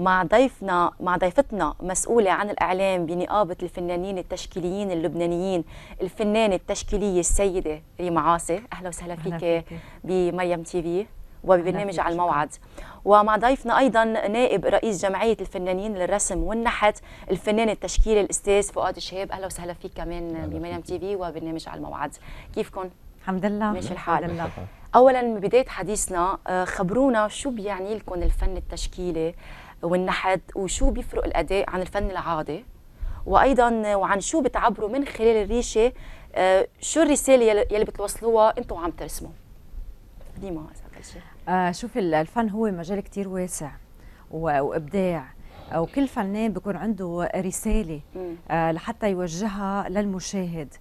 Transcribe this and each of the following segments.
مع ضيفنا مع ضيفتنا مسؤولة عن الإعلام بنقابة الفنانين التشكيليين اللبنانيين الفنانة التشكيلية السيدة ريما عاصي أهلا وسهلا فيك بمريم تي في وببرنامج على الموعد ومع ضيفنا ايضا نائب رئيس جمعيه الفنانين للرسم والنحت الفنان التشكيلي الاستاذ فؤاد شهاب اهلا وسهلا فيك كمان بمريم تي في وبرنامج على الموعد كيفكم الحمد لله ماشي الحال الحمد لله. اولا بدايه حديثنا آه، خبرونا شو بيعني لكم الفن التشكيلي والنحت وشو بيفرق الاداء عن الفن العادي وايضا وعن شو بتعبروا من خلال الريشه آه، شو الرساله يلي بتوصلوها انتم وعم ترسموا ديما آه شوف الفن هو مجال كتير واسع وابداع وكل فنان بيكون عنده رساله آه لحتى يوجهها للمشاهد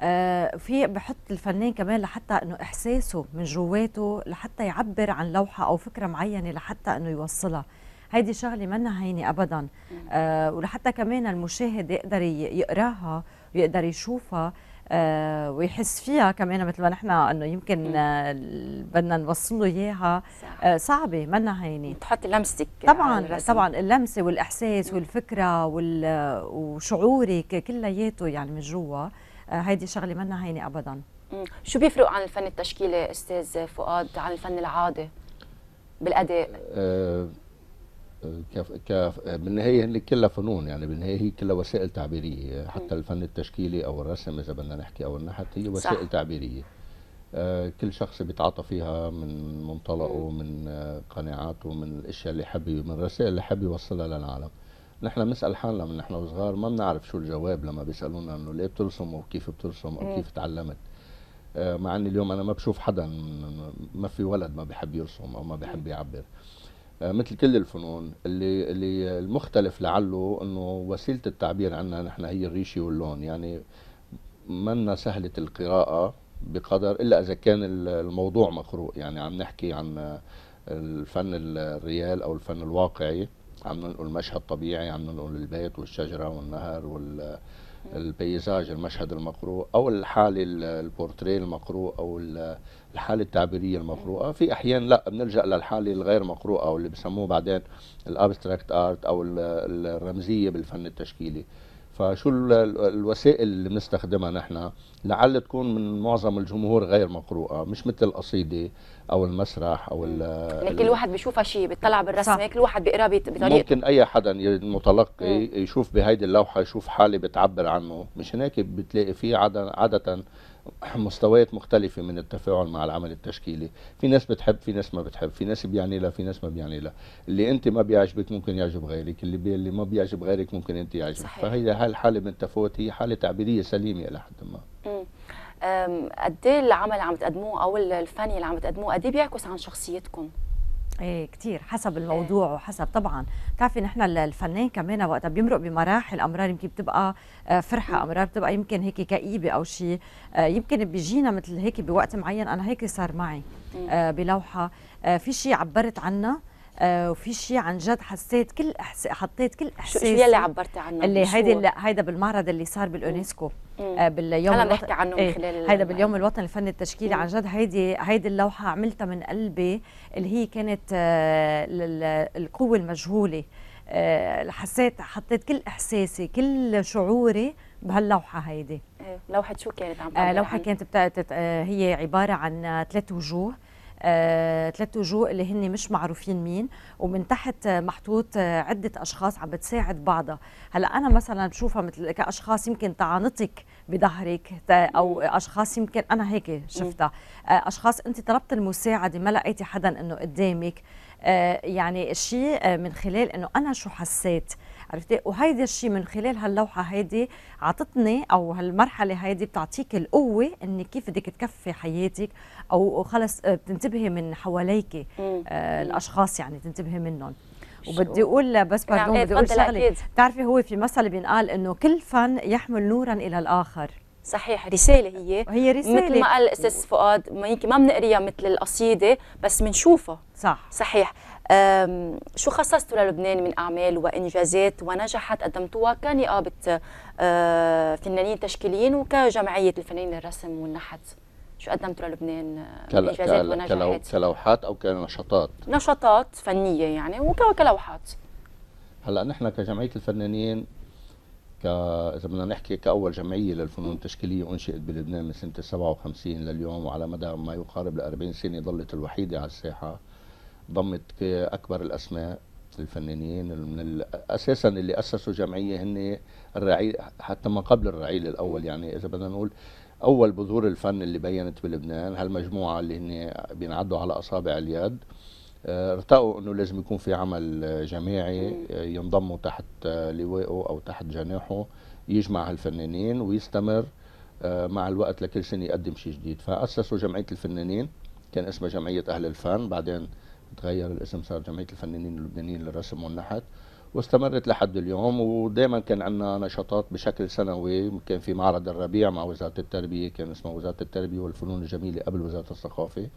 آه في بحط الفنان كمان لحتى انه احساسه من جواته لحتى يعبر عن لوحه او فكره معينه لحتى انه يوصلها هيدي شغله منا هينه ابدا آه ولحتى كمان المشاهد يقدر يقراها ويقدر يشوفها آه ويحس فيها كمان مثل ما نحن انه يمكن آه بدنا نوصل له اياها آه صعبه منا هينه تحطي لمستك طبعا طبعا اللمسه والاحساس والفكره وشعورك كلياته يعني من جوا آه، هيدي شغله منا هينه ابدا شو بيفرق عن الفن التشكيلي استاذ فؤاد عن الفن العادي بالاداء؟ آه، كف كف بالنهايه هن كلها فنون يعني بالنهايه هي كلها وسائل تعبيريه حتى الفن التشكيلي او الرسم اذا بدنا نحكي او النحت هي وسائل صح. تعبيريه آه، كل شخص بيتعاطى فيها من منطلقه من آه، قناعاته من الاشياء اللي حب من الرسائل اللي حب يوصلها للعالم نحن بنسال حالنا من نحن وصغار ما بنعرف شو الجواب لما بيسالونا انه ليه بترسم وكيف بترسم او كيف تعلمت آه، مع اني اليوم انا ما بشوف حدا ما في ولد ما بحب يرسم او ما بحب يعبر آه، مثل كل الفنون اللي اللي المختلف لعله انه وسيله التعبير عندنا نحن هي الريشه واللون يعني منا سهله القراءه بقدر الا اذا كان الموضوع مقروء يعني عم نحكي عن آه، الفن الريال او الفن الواقعي عم ننقل مشهد طبيعي عم ننقل البيت والشجره والنهر وال البيزاج المشهد المقروء او الحاله البورتريه المقروء او الحالة التعبيرية المقروءة في أحيان لا بنلجأ للحالة الغير مقروءة واللي بسموه بعدين الابستراكت ارت أو الرمزية بالفن التشكيلي فشو الوسائل اللي بنستخدمها نحن لعل تكون من معظم الجمهور غير مقروءه مش مثل القصيده او المسرح او ال يعني كل واحد بيشوفها شيء بيطلع بالرسمه كل واحد بيقراها بطريقته ممكن اي حدا المتلقي يشوف بهيدي اللوحه يشوف حاله بتعبر عنه مش هناك بتلاقي في عاده عاده مستويات مختلفة من التفاعل مع العمل التشكيلي في ناس بتحب في ناس ما بتحب في ناس بيعني لها في ناس ما بيعني لها اللي انت ما بيعجبك ممكن يعجب غيرك اللي, بي اللي ما بيعجب غيرك ممكن انت يعجبك فهي هالحالة من التفاوت هي حالة تعبيرية سليمة إلى حد ما قد ايه العمل اللي عم تقدموه او الفن اللي عم تقدموه قد ايه بيعكس عن شخصيتكم؟ ايه كثير حسب إيه. الموضوع إيه. وحسب طبعا بتعرفي نحن الفنان كمان وقتها بيمرق بمراحل امرار يمكن بتبقى آه، فرحه امرار بتبقى يمكن هيك كئيبه او شيء آه، يمكن بيجينا مثل هيك بوقت معين انا هيك صار معي آه، بلوحه في شيء عبرت عنه آه وفي شيء عن جد حسيت كل أحس... حطيت كل احساس شو يلي عبرتي عنه اللي هيدي هيدا بالمعرض اللي صار باليونسكو آه باليوم هلا بنحكي عنه من إيه، خلال ايه هيدا باليوم آه. الوطني الفني التشكيلي عن جد هيدي هيدي اللوحه عملتها من قلبي اللي هي كانت آه القوه المجهوله آه حسيت حطيت كل احساسي كل شعوري بهاللوحه هيدي إيه، لوحه شو كانت عم آه لوحه يعني؟ كانت بتاعت آه هي عباره عن ثلاث وجوه آه، ثلاث وجوه اللي هن مش معروفين مين ومن تحت محطوط عده اشخاص عم بتساعد بعضها هلا انا مثلا بشوفها مثل كاشخاص يمكن طعنتك بظهرك او اشخاص يمكن انا هيك شفتها آه، اشخاص انت طلبت المساعده ما لقيتي حدا انه قدامك آه، يعني الشيء من خلال انه انا شو حسيت عرفتي وهيدا الشيء من خلال هاللوحه هيدي عطتني او هالمرحله هيدي بتعطيك القوه ان كيف بدك تكفي حياتك او خلص آه، بتنتبهي من حواليك آه، الاشخاص يعني تنتبهي منهم وبدي اقول بس باردون نعم، إيه، بدي اقول شغله بتعرفي هو في مثل بينقال انه كل فن يحمل نورا الى الاخر صحيح رسالة هي هي رسالة مثل ما قال الأستاذ فؤاد ما يمكن ما بنقريها مثل القصيدة بس بنشوفها صح صحيح شو خصصتوا للبنان من أعمال وإنجازات ونجاحات قدمتوها كنقابة أه، فنانين تشكيليين وكجمعية الفنانين الرسم والنحت شو قدمتوا للبنان أه، إنجازات ونجاحات كلوحات أو كنشاطات نشاطات فنية يعني وكلوحات هلا نحن كجمعية الفنانين ك اذا بدنا نحكي كاول جمعيه للفنون التشكيليه انشئت بلبنان من سنه 57 لليوم وعلى مدى ما يقارب ال 40 سنه ظلت الوحيده على الساحه ضمت اكبر الاسماء الفنانين من اساسا اللي اسسوا جمعيه هن الرعيل حتى ما قبل الرعيل الاول يعني اذا بدنا نقول اول بذور الفن اللي بينت بلبنان هالمجموعه اللي هن بينعدوا على اصابع اليد آه، ارتقوا انه لازم يكون في عمل جماعي آه، ينضموا تحت آه، لوائه او تحت جناحه يجمع هالفنانين ويستمر مع الوقت لكل سنه يقدم شيء جديد فاسسوا جمعيه الفنانين كان اسمها جمعيه اهل الفن بعدين تغير الاسم صار جمعية الفنانين اللبنانيين للرسم والنحت واستمرت لحد اليوم ودائما كان عندنا نشاطات بشكل سنوي كان في معرض الربيع مع وزارة التربية كان اسمه وزارة التربية والفنون الجميلة قبل وزارة الثقافة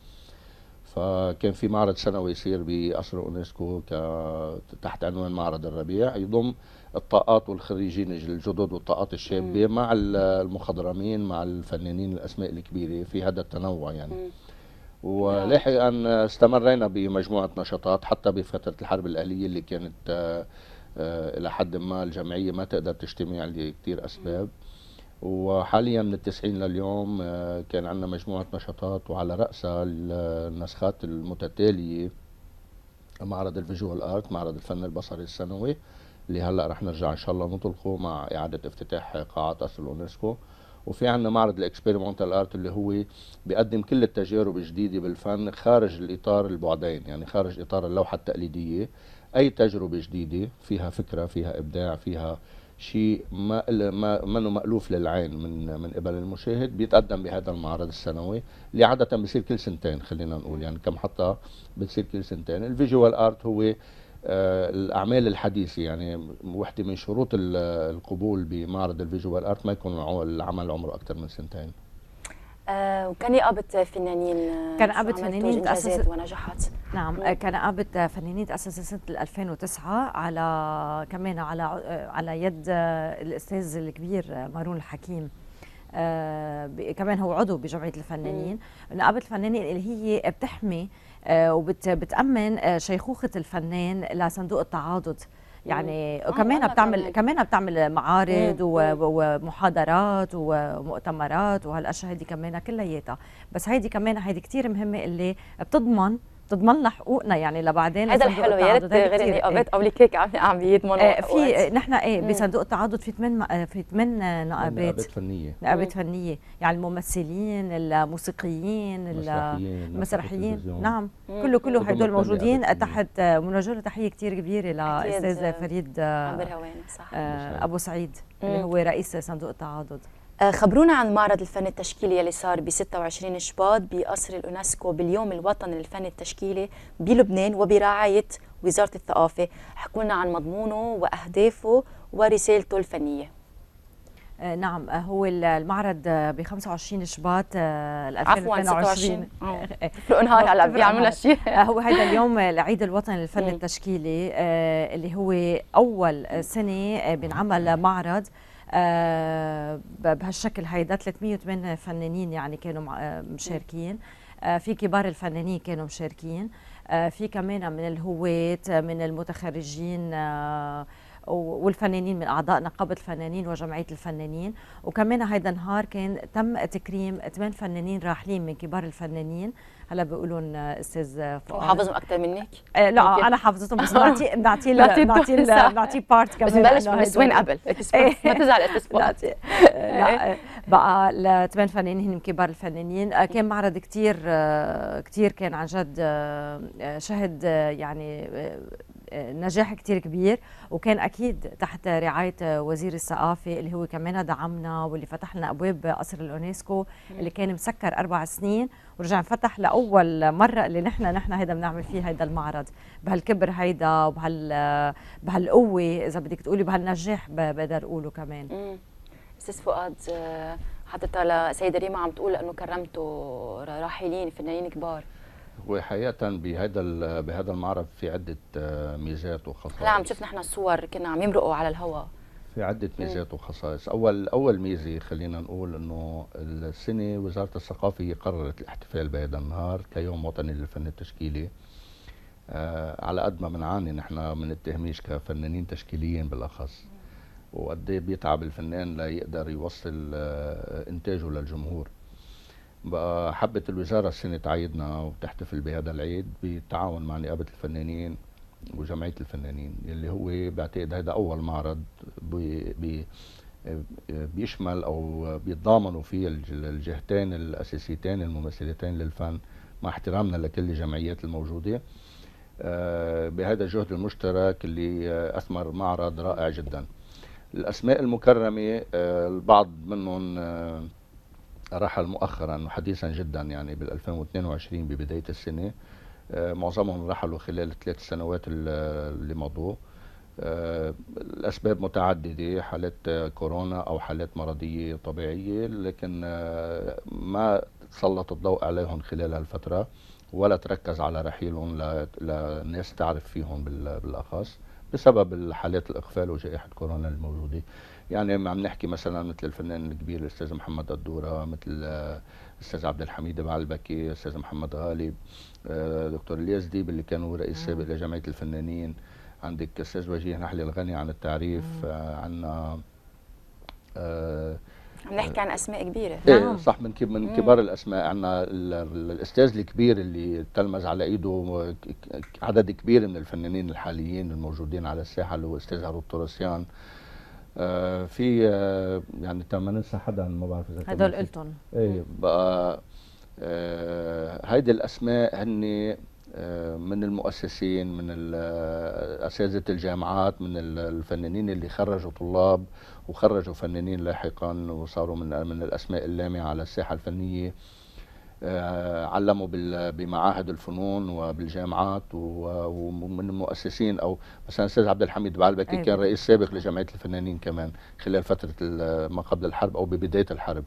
فكان في معرض سنوي يصير بقصر اونسكو تحت عنوان معرض الربيع يضم الطاقات والخريجين الجدد والطاقات الشابه مع المخضرمين مع الفنانين الاسماء الكبيره في هذا التنوع يعني م. نعم. ولاحقا استمرينا بمجموعة نشاطات حتى بفترة الحرب الأهلية اللي كانت آه، آه، إلى حد ما الجمعية ما تقدر تجتمع لكثير أسباب وحاليا من التسعين لليوم آه، كان عندنا مجموعة نشاطات وعلى رأسها النسخات المتتالية معرض الفيجوال ارت معرض الفن البصري السنوي اللي هلا رح نرجع ان شاء الله نطلقه مع اعاده افتتاح قاعه اصل اليونسكو وفي عندنا معرض الاكسبيرمنتال ارت اللي هو بيقدم كل التجارب الجديده بالفن خارج الاطار البعدين يعني خارج اطار اللوحه التقليديه اي تجربه جديده فيها فكره فيها ابداع فيها شيء ما ما منه مألوف للعين من من قبل المشاهد بيتقدم بهذا المعرض السنوي اللي عادة بصير كل سنتين خلينا نقول يعني كمحطة بتصير كل سنتين الفيجوال ارت هو آه، الاعمال الحديثه يعني وحده من شروط القبول بمعرض الفيجوال ارت ما يكون العمل عمره اكثر من سنتين آه، وكان يقابة فنانين كان قابة فنانين تأسست ونجحت نعم آه، كان قابة فنانين تأسست سنة 2009 على كمان على على يد الأستاذ الكبير مارون الحكيم كمان هو عضو بجمعيه الفنانين نقابه الفنانين اللي هي بتحمي آه، وبتامن آه، شيخوخه الفنان لصندوق التعاضد يعني وكمان آه، بتعمل كمان بتعمل معارض ومحاضرات ومؤتمرات وهالاشياء هيدي كمان كلياتها بس هيدي كمان هيدي كثير مهمه اللي بتضمن تضمن لنا حقوقنا يعني لبعدين هذا الحلو يا ريت غير النقابات او الكيك عم عم يضمنوا آه في آه، نحن ايه بصندوق التعاضد في ثمان آه، في ثمان نقابات نقابات فنيه نقابات فنيه يعني الممثلين الموسيقيين المسرحيين نعم كله كله هدول موجودين تحت بنوجه آه، له تحيه كثير كبيره لاستاذ فريد عبر هواني صح ابو سعيد اللي هو رئيس صندوق التعاضد خبرونا عن معرض الفن التشكيلي يلي صار ب 26 شباط بقصر اليونسكو باليوم الوطني للفن التشكيلي بلبنان وبرعايه وزاره الثقافه، احكوا لنا عن مضمونه واهدافه ورسالته الفنيه. آه، نعم آه، هو المعرض ب 25 شباط 2022 عفوا 26 نهار هلا شيء آه، هو هذا اليوم العيد الوطني للفن التشكيلي اللي هو اول سنه بنعمل معرض آه، بهالشكل هيدا 308 فنانين يعني كانوا آه، مشاركين آه، في كبار الفنانين كانوا مشاركين في كمان من الهواة من المتخرجين والفنانين من اعضاء نقابه الفنانين وجمعيه الفنانين وكمان هيدا النهار كان تم تكريم ثمان فنانين راحلين من كبار الفنانين هلا بيقولوا آه، استاذ فؤاد حافظهم اكثر منك؟ آه، لا انا حافظتهم بس بنعطي بنعطي بنعطي بنعطي بارت كمان بس نبلش بالنسوان قبل ما تزعل لا لا آه، بقى لثمان فنانين هن كبار الفنانين كان معرض كثير كثير كان عن جد شهد يعني نجاح كتير كبير وكان اكيد تحت رعايه وزير الثقافه اللي هو كمان دعمنا واللي فتح لنا ابواب قصر اليونسكو اللي كان مسكر اربع سنين ورجع فتح لاول مره اللي نحن نحن هيدا بنعمل فيه هيدا المعرض بهالكبر هيدا وبهال بهالقوه اذا بدك تقولي بهالنجاح بقدر اقوله كمان استاذ فؤاد آه، حتى السيده ريما عم تقول انه كرمتوا راحلين فنانين كبار وحقيقه بهذا بهذا المعرض في عده آه، ميزات وخصائص لا عم شفنا احنا الصور كنا عم يمرقوا على الهواء في عدة ميزات وخصائص، أول أول ميزة خلينا نقول إنه السنة وزارة الثقافة قررت الاحتفال بهذا النهار كيوم وطني للفن التشكيلي. آه على قد ما بنعاني نحن من التهميش كفنانين تشكيليين بالأخص. وقد إيه بيتعب الفنان ليقدر يوصل آه إنتاجه للجمهور. بقى حبت الوزاره السنه تعيدنا وتحتفل بهذا العيد بالتعاون مع نقابه الفنانين وجمعيه الفنانين اللي هو بعتقد هذا اول معرض بي بي بيشمل او بيتضامنوا فيه الجهتين الاساسيتين الممثلتين للفن مع احترامنا لكل الجمعيات الموجوده آه، بهذا الجهد المشترك اللي اثمر معرض رائع جدا الاسماء المكرمه آه، البعض منهم آه، رحل مؤخرا وحديثا جدا يعني بال 2022 ببدايه السنه آه، معظمهم رحلوا خلال الثلاث سنوات اللي مضوا آه، الأسباب متعددة حالات كورونا أو حالات مرضية طبيعية لكن آه، ما سلط الضوء عليهم خلال هالفترة ولا تركز على رحيلهم لناس تعرف فيهم بالأخص بسبب الحالات الإقفال وجائحة كورونا الموجودة يعني عم نحكي مثلا مثل الفنان الكبير الاستاذ محمد الدوره مثل الاستاذ آه، عبد الحميد بعلبكي الاستاذ محمد غالب آه، دكتور الياس ديب اللي كان هو رئيس نعم. سابق لجمعيه الفنانين عندك استاذ وجيه نحلي الغني عن التعريف عندنا نعم. آه، عم نحكي عن اسماء كبيره ايه نعم. صح من من كبار الاسماء عندنا الاستاذ الكبير اللي تلمز على ايده عدد كبير من الفنانين الحاليين الموجودين على الساحه اللي هو استاذ هارون تورسيان آه، في آه، يعني ما ننسى حدا ما بعرف اذا هدول قلتهم ايه بقى آه، هيدي الاسماء هن من المؤسسين من اساتذه الجامعات من الفنانين اللي خرجوا طلاب وخرجوا فنانين لاحقا وصاروا من من الاسماء اللامعه على الساحه الفنيه آه، علموا بمعاهد الفنون وبالجامعات ومن المؤسسين او مثلا الاستاذ عبد الحميد بعلبكي كان أيوة. رئيس سابق لجمعيه الفنانين كمان خلال فتره ما قبل الحرب او ببدايه الحرب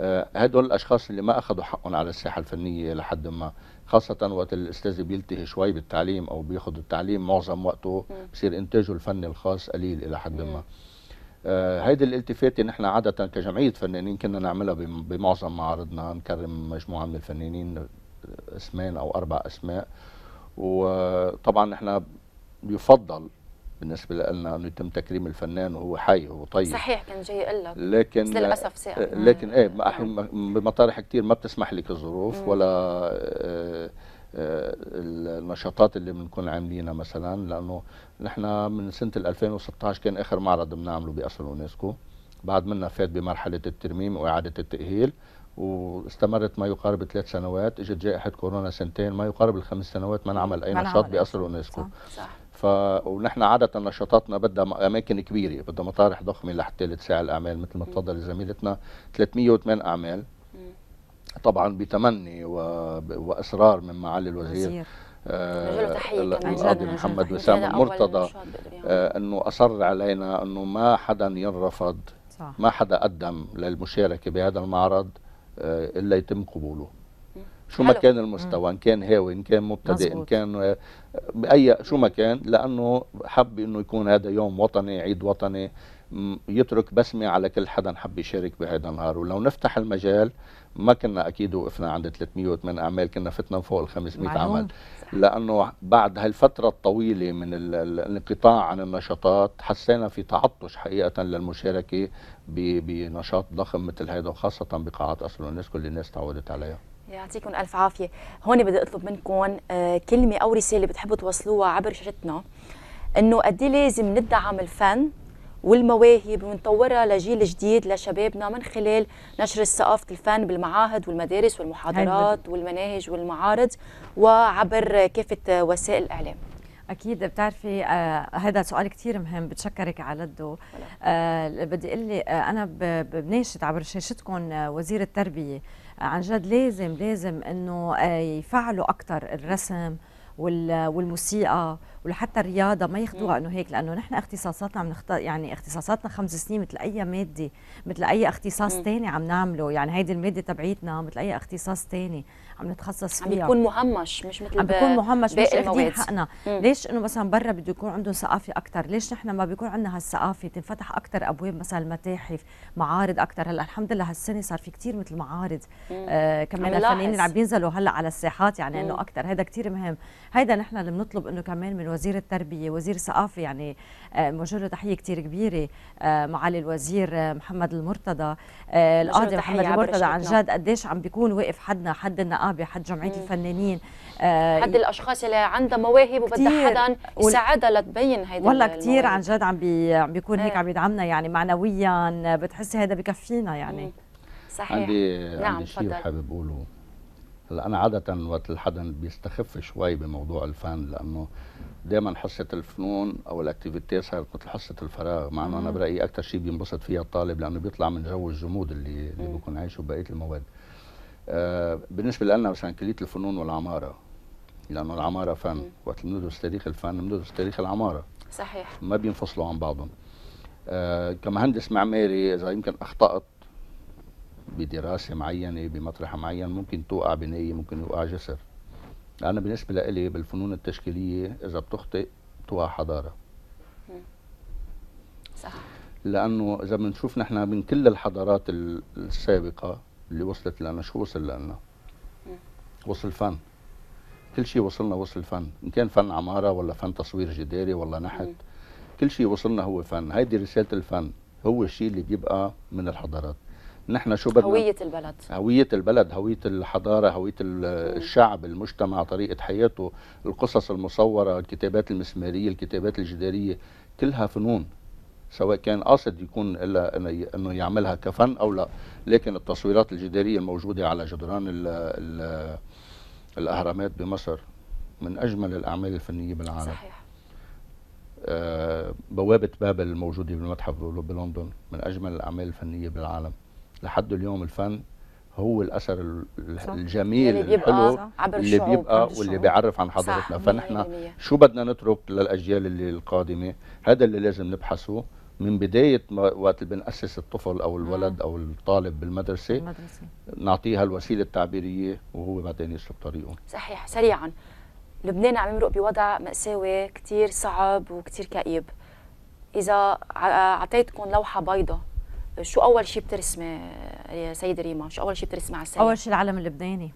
آه، هدول الاشخاص اللي ما اخذوا حقهم على الساحه الفنيه لحد ما خاصه وقت الاستاذ بيلتهي شوي بالتعليم او بياخذ التعليم معظم وقته بصير انتاجه الفني الخاص قليل الى حد ما آه، هيدي الالتفاته نحن عاده كجمعيه فنانين كنا نعملها بمعظم معارضنا نكرم مجموعه من الفنانين آه، اسمين او اربع اسماء وطبعا نحن يفضل بالنسبه لنا انه يتم تكريم الفنان وهو حي وهو طيب صحيح كان جاي اقول لك لكن بس للاسف صعب لكن ايه نعم. بمطارح كثير ما بتسمح لك الظروف ولا آه آه، النشاطات اللي بنكون عاملينها مثلا لانه نحن من سنه 2016 كان اخر معرض بنعمله باصل اليونسكو بعد منا فات بمرحله الترميم واعاده التاهيل واستمرت ما يقارب ثلاث سنوات اجت جائحه كورونا سنتين ما يقارب الخمس سنوات ما نعمل اي نشاط باصل اليونسكو صح. صح. ف ونحن عاده نشاطاتنا بدها اماكن كبيره بدها مطارح ضخمه لحتى تساعد الاعمال مثل ما تفضل زميلتنا 308 اعمال طبعا بتمني واصرار من معالي الوزير آه، القاضي محمد وسام مرتضى آه، انه اصر علينا انه ما حدا ينرفض ما حدا قدم للمشاركه بهذا المعرض آه، الا يتم قبوله شو ما كان المستوى ان كان هاوي ان كان مبتدئ ان كان باي شو ما كان لانه حب انه يكون هذا يوم وطني عيد وطني يترك بسمه على كل حدا حب يشارك بهذا النهار ولو نفتح المجال ما كنا اكيد وقفنا عند 308 اعمال كنا فتنا فوق ال 500 عمل لانه بعد هالفتره الطويله من الانقطاع عن النشاطات حسينا في تعطش حقيقه للمشاركه بنشاط ضخم مثل هذا وخاصه بقاعات اصل اليونسكو اللي الناس تعودت عليها يعطيكم الف عافيه هون بدي اطلب منكم آه، كلمه او رساله بتحبوا توصلوها عبر شاشتنا انه قد إيه لازم ندعم الفن والمواهب ونطورها لجيل جديد لشبابنا من خلال نشر ثقافة الفن بالمعاهد والمدارس والمحاضرات أيوة. والمناهج والمعارض وعبر كافة وسائل الإعلام اكيد بتعرفي آه هذا سؤال كثير مهم بتشكرك على الدو آه بدي اقول لي آه انا بناشد عبر شاشتكم آه وزير التربيه آه عن جد لازم لازم انه آه يفعلوا اكثر الرسم والموسيقى ولحتى الرياضه ما ياخذوها انه هيك لانه نحن اختصاصاتنا عم نختار يعني اختصاصاتنا خمس سنين مثل اي ماده مثل اي اختصاص ثاني عم نعمله يعني هيدي الماده تبعيتنا مثل اي اختصاص ثاني عم نتخصص فيها عم بيكون مهمش مش مثل عم بيكون مهمش مش اخذين حقنا مم. ليش انه مثلا برا بده يكون عندهم ثقافه اكثر ليش نحن ما بيكون عندنا هالثقافه تنفتح اكثر ابواب مثلا المتاحف معارض اكثر هلا الحمد لله هالسنه صار في كثير مثل معارض آه كمان الفنانين اللي عم بينزلوا هلا على الساحات يعني انه اكثر هذا كثير مهم هذا نحن اللي بنطلب انه كمان من وزير التربيه وزير الثقافه يعني بنوجه آه، له تحيه كثير كبيره آه، معالي الوزير آه، محمد المرتضى القاضي محمد المرتضى عن جد قديش عم بيكون واقف حدنا حد النقابه حد جمعيه مم. الفنانين حد الاشخاص اللي عندها مواهب وبدها حدا يساعدها لتبين هيدا والله كثير عن جد عم بي عم بيكون هيك عم يدعمنا يعني معنويا بتحسي هذا بكفينا يعني صحيح عندي نعم عندي شيء حابب اقوله هلا انا عاده وقت الحدا بيستخف شوي بموضوع الفن لانه دائما حصه الفنون او الاكتيفيتي صارت مثل حصه الفراغ مع انه انا برايي اكثر شيء بينبسط فيها الطالب لانه بيطلع من جو الجمود اللي اللي بيكون عايشه بقيه المواد آه بالنسبه لنا مثلا كليه الفنون والعماره لانه العماره فن وقت بندرس تاريخ الفن بندرس تاريخ العماره صحيح ما بينفصلوا عن بعضهم آه كمهندس معماري اذا يمكن اخطات بدراسه معينه بمطرح معين ممكن توقع بنايه ممكن يوقع جسر انا بالنسبه لإلي بالفنون التشكيليه اذا بتخطئ بتوقع حضاره صح لانه اذا بنشوف نحن من كل الحضارات السابقه اللي وصلت لنا شو وصل لنا وصل فن كل شيء وصلنا وصل فن ان كان فن عماره ولا فن تصوير جداري ولا نحت كل شيء وصلنا هو فن هيدي رساله الفن هو الشيء اللي بيبقى من الحضارات نحن شو بدنا هويه البلد هويه البلد هويه الحضاره هويه الشعب المجتمع طريقه حياته القصص المصوره الكتابات المسماريه الكتابات الجداريه كلها فنون سواء كان قاصد يكون الا انه يعملها كفن او لا لكن التصويرات الجداريه الموجوده على جدران الـ الـ الاهرامات بمصر من اجمل الاعمال الفنيه بالعالم صحيح آه، بوابه بابل الموجوده بالمتحف بلندن من اجمل الاعمال الفنيه بالعالم لحد اليوم الفن هو الاثر الجميل يعني اللي الحلو عبر اللي بيبقى واللي بيعرف عن حضارتنا فنحن شو بدنا نترك للاجيال اللي القادمه هذا اللي لازم نبحثه من بدايه وقت بناسس الطفل او الولد او الطالب بالمدرسه المدرسة. نعطيها الوسيله التعبيريه وهو بعدين يسلك طريقه صحيح سريعا لبنان عم يمرق بوضع مأساوي كثير صعب وكثير كئيب اذا اعطيتكم لوحه بيضاء شو اول شيء بترسمي يا سيده ريما شو اول شيء بترسمي على السنه اول شيء العلم اللبناني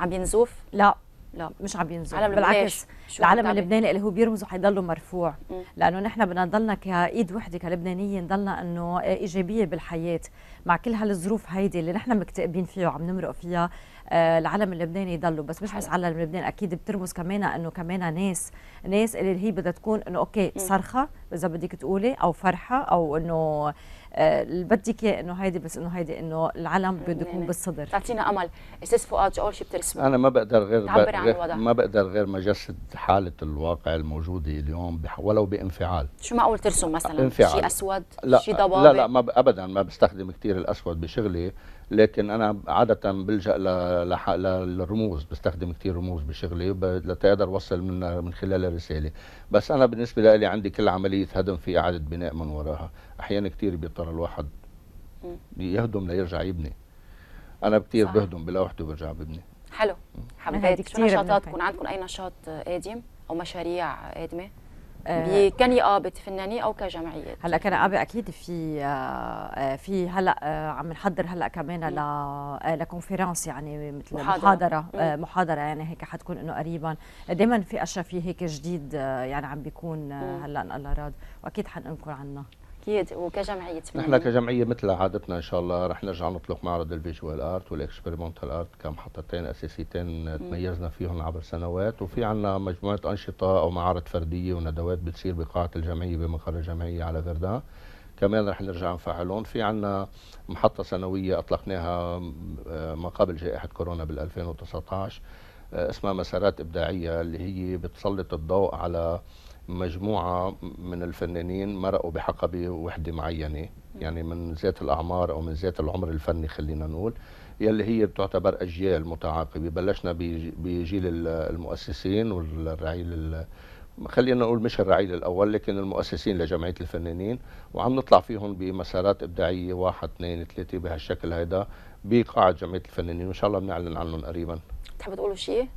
عم ينزوف لا لا مش عم ينزوف عالم بالعكس العلم اللبناني اللي هو بيرمزه حيضله مرفوع م. لانه نحن بدنا نضلنا كايد وحده كلبنانيه نضلنا انه ايجابيه بالحياه مع كل هالظروف هيدي اللي نحن مكتئبين فيها وعم نمرق فيها آه، العلم اللبناني يضلوا بس مش بس علم لبنان اكيد بترمز كمان انه كمان ناس ناس اللي هي بدها تكون انه اوكي صرخه اذا بدك تقولي او فرحه او انه آه، اللي بدك اياه انه هيدي بس انه هيدي انه العلم بده يكون يعني بالصدر تعطينا امل استاذ فؤاد اول شيء بترسمه انا ما بقدر غير, غير ما بقدر غير ما جسد حاله الواقع الموجوده اليوم ولو بانفعال شو معقول ترسم مثلا انفعال. شيء اسود لا شيء ضبابه لا لا ما ابدا ما بستخدم كثير الحجر الاسود بشغلي لكن انا عاده بلجا للرموز بستخدم كثير رموز بشغلي لتقدر اوصل من من خلالها رساله بس انا بالنسبه لي عندي كل عمليه هدم في اعاده بناء من وراها احيانا كثير بيضطر الواحد يهدم ليرجع يبني انا كثير بهدم بلوحتي وبرجع ببني حلو حبيت شو نشاطاتكم عندكم اي نشاط قادم او مشاريع قادمه آه، كنقابه فنانين او كجمعيات هلا كنقابه اكيد في آه، آه، في هلا عم نحضر هلا كمان ل لكونفرنس يعني مثل محاضره محاضره, محاضرة يعني هيك حتكون انه قريبا دائما في اشياء في هيك جديد يعني عم بيكون هلا الله راد واكيد حنقول عنها اكيد وكجمعيه نحن كجمعيه مثل عادتنا ان شاء الله رح نرجع نطلق معرض الفيجوال ارت والاكسبيرمنتال ارت كمحطتين اساسيتين تميزنا فيهم عبر سنوات وفي عندنا مجموعه انشطه او معارض فرديه وندوات بتصير بقاعه الجمعيه بمقر الجمعيه على فردان كمان رح نرجع نفعلهم في عنا محطة سنوية أطلقناها آه، ما قبل جائحة كورونا بال 2019 آه، اسمها مسارات إبداعية اللي هي بتسلط الضوء على مجموعة من الفنانين مرقوا بحقبة وحدة معينة يعني من ذات الأعمار أو من ذات العمر الفني خلينا نقول يلي هي بتعتبر أجيال متعاقبة بلشنا بجيل المؤسسين والرعيل خلينا نقول مش الرعيل الاول لكن المؤسسين لجمعيه الفنانين وعم نطلع فيهم بمسارات ابداعيه واحد اثنين ثلاثه بهالشكل هيدا بقاعه جمعيه الفنانين وان شاء الله بنعلن عنهم قريبا تحب تقولوا شيء؟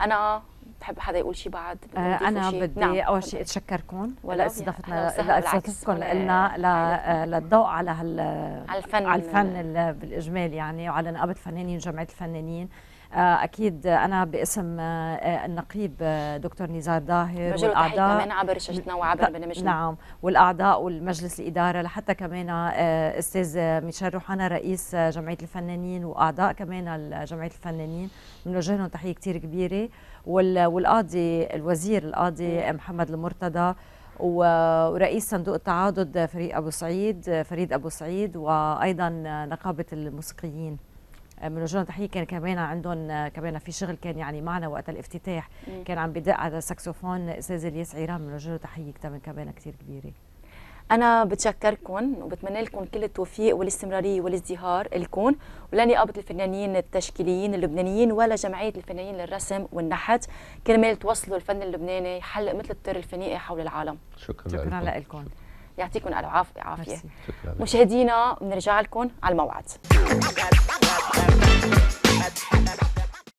انا بتحب حدا يقول شيء بعد آه، انا بدي نعم. اول شيء اتشكركم ولا استضافتنا استضافتكم لنا للضوء على هال على الفن على الفن بالاجمال يعني وعلى نقابه الفنانين جمعيه الفنانين آه، اكيد انا باسم آه، النقيب دكتور نزار داهر والاعضاء كمان عبر شاشتنا وعبر برنامجنا نعم والاعضاء والمجلس الاداره لحتى كمان استاذ ميشيل روحانا رئيس جمعيه الفنانين واعضاء كمان جمعيه الفنانين بنوجه لهم تحيه كثير كبيره والقاضي الوزير القاضي محمد المرتضى ورئيس صندوق التعاضد فريق ابو سعيد فريد ابو سعيد وايضا نقابه الموسيقيين من وجهه تحية كان كمان عندهم كمان في شغل كان يعني معنا وقت الافتتاح كان عم بدق على الساكسوفون استاذ الياس عيران من وجهه تحية كمان كمان كثير كبيره انا بتشكركم وبتمنى لكم كل التوفيق والاستمراريه والازدهار لكم ولنقابه الفنانين التشكيليين اللبنانيين ولا جمعيه الفنانين للرسم والنحت كرمال توصلوا الفن اللبناني يحلق مثل الطير الفنيقي حول العالم شكرا, شكرا لكم يعطيكم الف عافيه عافيه مشاهدينا بنرجع لكم على الموعد